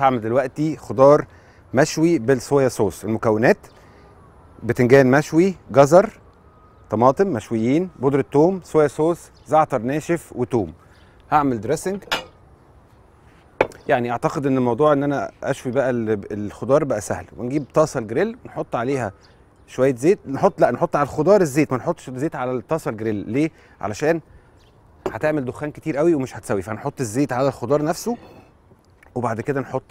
هعمل دلوقتي خضار مشوي بالصويا صوص المكونات بتنجان مشوي جزر طماطم مشويين بودرة ثوم صويا صوص زعتر ناشف وتوم هعمل دريسنج يعني اعتقد ان الموضوع ان انا اشوي بقى الخضار بقى سهل ونجيب طاسه الجريل نحط عليها شويه زيت نحط لا نحط على الخضار الزيت ما نحطش الزيت على الطاسه الجريل ليه علشان هتعمل دخان كتير قوي ومش هتسوي فهنحط الزيت على الخضار نفسه وبعد كده نحط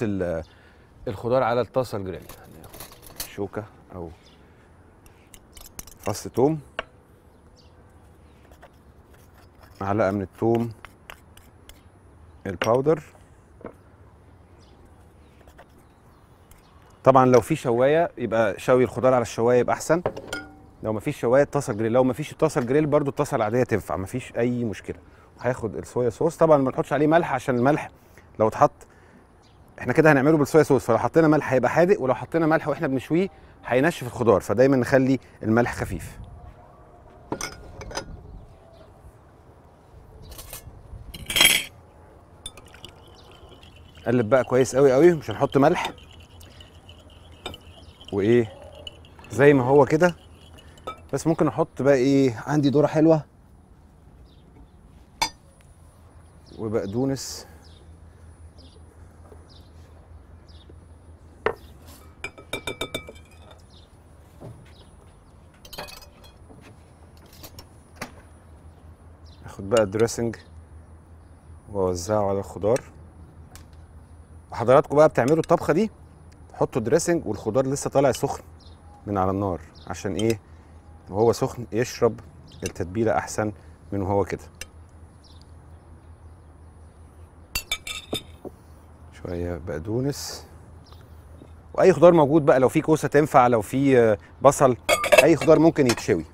الخضار على الطاسه الجريل شوكه او فص توم معلقه من التوم الباودر طبعا لو في شوايه يبقى شوي الخضار على الشوايه يبقى احسن لو مفيش شوايه الطاسه الجريل لو مفيش الطاسه الجريل برده الطاسه العاديه تنفع مفيش اي مشكله هياخد الصويا صوص طبعا ما نحطش عليه ملح عشان الملح لو اتحط احنا كده هنعمله بالصويا صوص فلو حطينا ملح هيبقى حادق ولو حطينا ملح واحنا بنشويه هينشف الخضار فدايما نخلي الملح خفيف قلب بقى كويس قوي قوي مش هنحط ملح وايه زي ما هو كده بس ممكن احط بقى ايه عندي دوره حلوه وبقدونس هاخد بقى الدريسنج واوزعه على الخضار وحضراتكم بقى بتعملوا الطبخه دي تحطوا دريسنج والخضار لسه طالع سخن من على النار عشان ايه وهو سخن يشرب التتبيله احسن من وهو كده شويه بقدونس واي خضار موجود بقى لو في كوسه تنفع لو في بصل اي خضار ممكن يتشوي